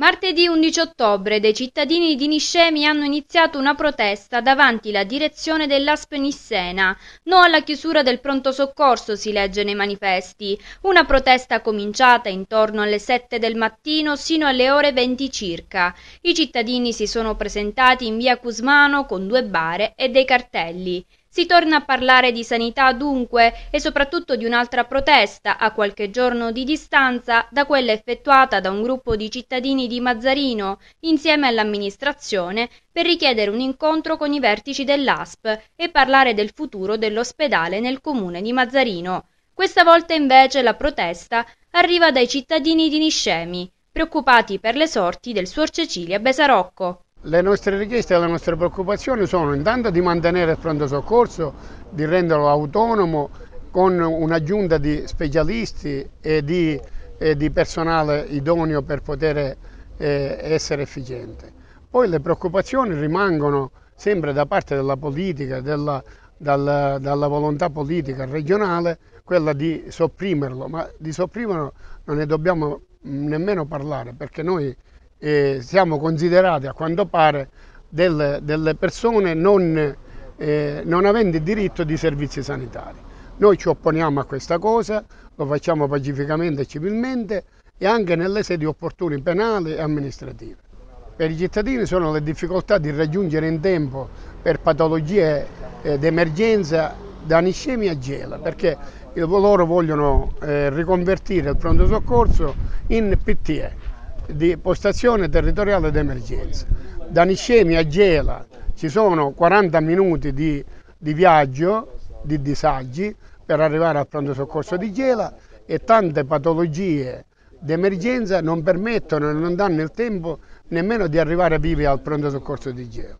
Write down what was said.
Martedì 11 ottobre dei cittadini di Niscemi hanno iniziato una protesta davanti la direzione dell'ASP Nissena. No alla chiusura del pronto soccorso, si legge nei manifesti. Una protesta cominciata intorno alle 7 del mattino sino alle ore 20 circa. I cittadini si sono presentati in via Cusmano con due bare e dei cartelli. Si torna a parlare di sanità dunque e soprattutto di un'altra protesta a qualche giorno di distanza da quella effettuata da un gruppo di cittadini di Mazzarino insieme all'amministrazione per richiedere un incontro con i vertici dell'ASP e parlare del futuro dell'ospedale nel comune di Mazzarino. Questa volta invece la protesta arriva dai cittadini di Niscemi, preoccupati per le sorti del suor Cecilia Besarocco. Le nostre richieste e le nostre preoccupazioni sono intanto di mantenere il pronto soccorso, di renderlo autonomo con un'aggiunta di specialisti e di, e di, personale idoneo per poter eh, essere efficiente. Poi le preoccupazioni rimangono sempre da parte della politica, della, dalla, dalla volontà politica regionale, quella di sopprimerlo, ma di sopprimerlo non ne dobbiamo mm, nemmeno parlare perché noi eh, siamo considerati a quanto pare delle, delle persone non, eh, non aventi diritto di servizi sanitari. Noi ci opponiamo a questa cosa, lo facciamo pacificamente e civilmente e anche nelle sedi opportune penali e amministrative. Per i cittadini sono le difficoltà di raggiungere in tempo per patologie eh, d'emergenza da aniscemia a gela, perché loro vogliono eh, riconvertire il pronto soccorso in PTE, di postazione territoriale d'emergenza. Da Niscemi a Gela ci sono 40 minuti di, di viaggio, di disagi, per arrivare al pronto soccorso di Gela e tante patologie d'emergenza non permettono e non danno il tempo nemmeno di arrivare vivi al pronto soccorso di Gela.